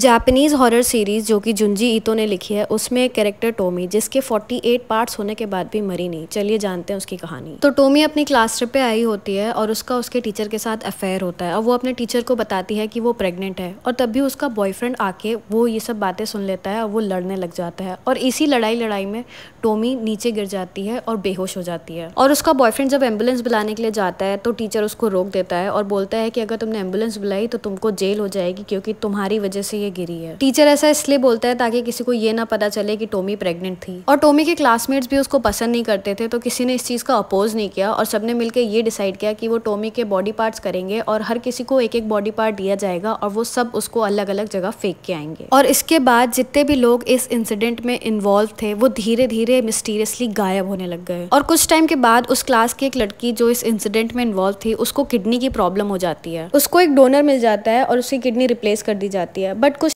Japanese horror series जो कि जुंजी ईतो ने लिखी है उसमें एक कैरेक्टर टोमी जिसके 48 पार्ट्स होने के बाद भी मरी नहीं चलिए जानते हैं उसकी कहानी तो टोमी अपनी क्लास ट्रिप पे आई होती है और उसका उसके टीचर के साथ अफेयर होता है और वो अपने टीचर को बताती है कि वो प्रेग्नेंट है और तब भी उसका बॉयफ्रेंड आके वो ये सब बातें सुन लेता है और वो लड़ने लग जाता है और इसी लड़ाई लड़ाई में टोमी नीचे गिर जाती है और बेहोश हो जाती है और उसका बॉयफ्रेंड जब एम्बुलेंस बुलाने के लिए जाता है तो टीचर उसको रोक देता है और बोलता है कि अगर तुमने एम्बुलेंस बुलाई तो तुमको जेल हो जाएगी क्योंकि तुम्हारी वजह से ये गिरी है टीचर ऐसा इसलिए बोलता है ताकि किसी को ये ना पता चले कि टोमी प्रेग्नेंट थी और टोमी के क्लासमेट्स भी उसको पसंद नहीं करते थे तो किसी ने इस चीज़ का अपोज नहीं किया और सबने मिलकर ये डिसाइड किया कि वो टोमी के बॉडी पार्ट करेंगे और हर किसी को एक एक बॉडी पार्ट दिया जाएगा और वो सब उसको अलग अलग जगह फेंक के आएंगे और इसके बाद जितने भी लोग इस इंसिडेंट में इन्वॉल्व थे वो धीरे धीरे मिस्टीरियसली गायब होने लग गए और कुछ टाइम के बाद उस क्लास की एक लड़की जो इस इंसिडेंट में इन्वॉल्व थी उसको किडनी की प्रॉब्लम हो जाती है उसको एक डोनर मिल जाता है और उसकी किडनी रिप्लेस कर दी जाती है बट